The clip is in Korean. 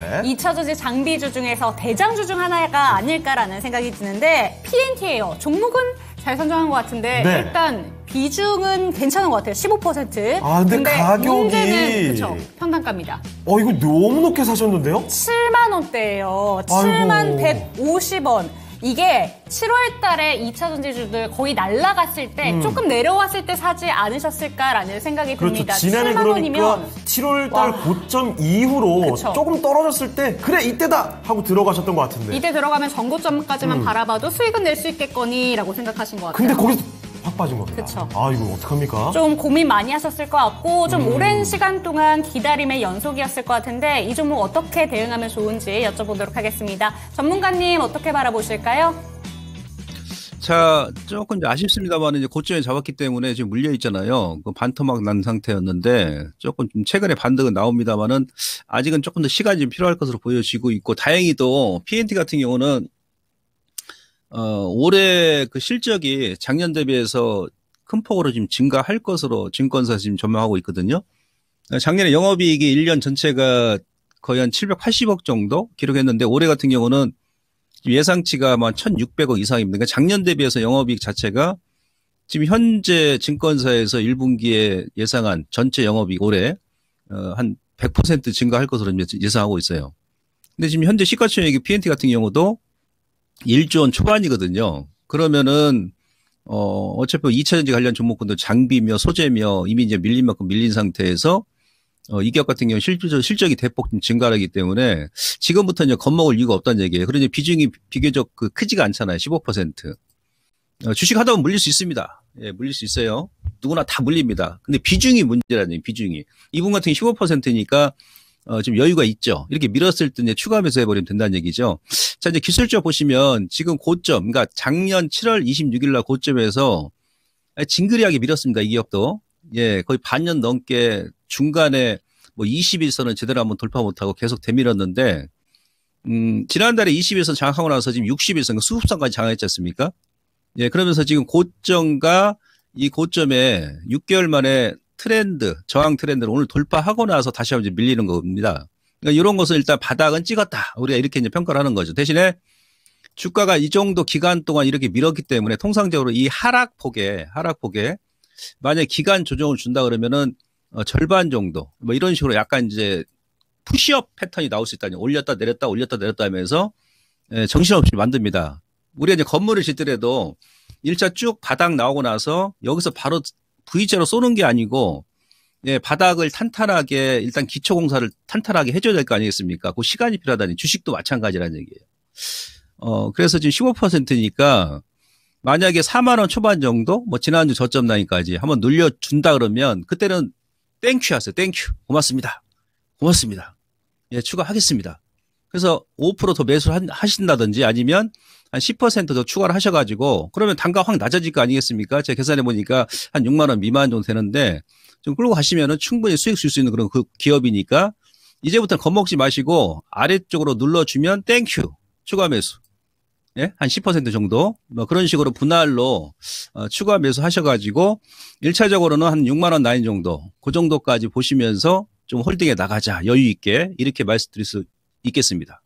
네. 2차 조지 장비주 중에서 대장주 중 하나가 아닐까라는 생각이 드는데 PNT예요. 종목은 잘 선정한 것 같은데 네. 일단 비중은 괜찮은 것 같아요. 15%. 아, 근데, 근데 가격이 문제는 그쵸, 평단가입니다. 어, 이거 너무 높게 사셨는데요? 7만 원대예요. 7만 아이고. 150원. 이게 7월 달에 2차 전지주들 거의 날라갔을 때 음. 조금 내려왔을 때 사지 않으셨을까라는 생각이 그렇죠. 듭니다. 지난해 그러니까 7월 달 고점 이후로 그쵸. 조금 떨어졌을 때 그래 이때다 하고 들어가셨던 것 같은데 이때 들어가면 전고점까지만 음. 바라봐도 수익은 낼 수 있겠거니라고 생각하신 것 같아요. 근데 거기서 확 빠진 겁니다. 그쵸. 아, 이거 어떡합니까? 좀 고민 많이 하셨을 것 같고 좀 음. 오랜 시간 동안 기다림의 연속이었을 것 같은데 이 종목 어떻게 대응하면 좋은지 여쭤보도록 하겠습니다. 전문가님 어떻게 바라보실까요? 자, 조금 이제 아쉽습니다만 이제 고점에 잡았기 때문에 지금 물려 있잖아요. 그 반토막 난 상태였는데 조금 최근에 반등은 나옵니다만은 아직은 조금 더 시간이 좀 필요할 것으로 보여지고 있고 다행히도 PNT 같은 경우는 어, 올해 그 실적이 작년 대비해서 큰 폭으로 지금 증가할 것으로 증권사 지금 전망하고 있거든요. 작년에 영업이익이 1년 전체가 거의 한 780억 정도 기록했는데 올해 같은 경우는 예상치가 뭐 한 1,600억 이상입니다. 그러니까 작년 대비해서 영업이익 자체가 지금 현재 증권사에서 1분기에 예상한 전체 영업이익 올해 어, 한100% 증가할 것으로 예상하고 있어요. 근데 지금 현재 시가총액이 P&T 같은 경우도 1조 원 초반이거든요. 그러면은 어 어차피 2차 전지 관련 종목군도 장비며 소재며 이미 이제 밀린 만큼 밀린 상태에서 어, 이 기업 같은 경우 실적, 실적이 대폭 증가하기 때문에 지금부터 이제 겁먹을 이유가 없다는 얘기예요. 그러니 비중이 비교적 그 크지가 않잖아요. 15%. 어, 주식 하다 보면 물릴 수 있습니다. 예, 물릴 수 있어요. 누구나 다 물립니다. 근데 비중이 문제라는 얘기, 비중이. 이분 같은 경우 15%니까 어, 지금 여유가 있죠. 이렇게 밀었을 때 이제 추가하면서 해버리면 된다는 얘기죠. 자, 이제 기술적 보시면 지금 고점, 그러니까 작년 7월 26일 날 고점에서 징그리하게 밀었습니다. 이 기업도. 예, 거의 반년 넘게 중간에 뭐 20일선은 제대로 한번 돌파 못하고 계속 되밀었는데, 음, 지난달에 20일선 장악하고 나서 지금 60일선, 그러니까 수급선까지 장악했지 않습니까? 예, 그러면서 지금 고점과 이 고점에 6개월 만에 트렌드, 저항 트렌드를 오늘 돌파하고 나서 다시 한번 이제 밀리는 겁니다. 그러니까 이런 것은 일단 바닥은 찍었다. 우리가 이렇게 이제 평가를 하는 거죠. 대신에 주가가 이 정도 기간 동안 이렇게 밀었기 때문에 통상적으로 이 하락폭에 하락폭에 만약 기간 조정을 준다 그러면은 어, 절반 정도 뭐 이런 식으로 약간 이제 푸시업 패턴이 나올 수 있다니 올렸다 내렸다 올렸다 내렸다 하면서 예, 정신없이 만듭니다. 우리가 이제 건물을 짓더라도 일차쭉 바닥 나오고 나서 여기서 바로 V자로 쏘는 게 아니고 예, 바닥을 탄탄하게 일단 기초 공사를 탄탄하게 해줘야 될 거 아니겠습니까? 그 시간이 필요하다니 주식도 마찬가지라는 얘기예요. 어 그래서 지금 15%니까 만약에 4만 원 초반 정도 뭐 지난주 저점 나인까지 한번 눌려 준다 그러면 그때는 땡큐 하세요. 땡큐 고맙습니다. 고맙습니다. 예, 추가하겠습니다. 그래서 5%더 매수를 하신다든지 아니면 한 10%더 추가를 하셔가지고 그러면 단가 확 낮아질 거 아니겠습니까? 제가 계산해 보니까 한 6만 원 미만 정도 되는데 좀 끌고 가시면은 충분히 수익 줄 수 있는 그런 그 기업이니까 이제부터는 겁먹지 마시고 아래쪽으로 눌러주면 땡큐 추가 매수 예? 한 10% 정도 뭐 그런 식으로 분할로 어, 추가 매수 하셔가지고 1차적으로는 한 6만 원나인 정도 그 정도까지 보시면서 좀 홀딩에 나가자 여유 있게 이렇게 말씀드릴 수 있겠습니다.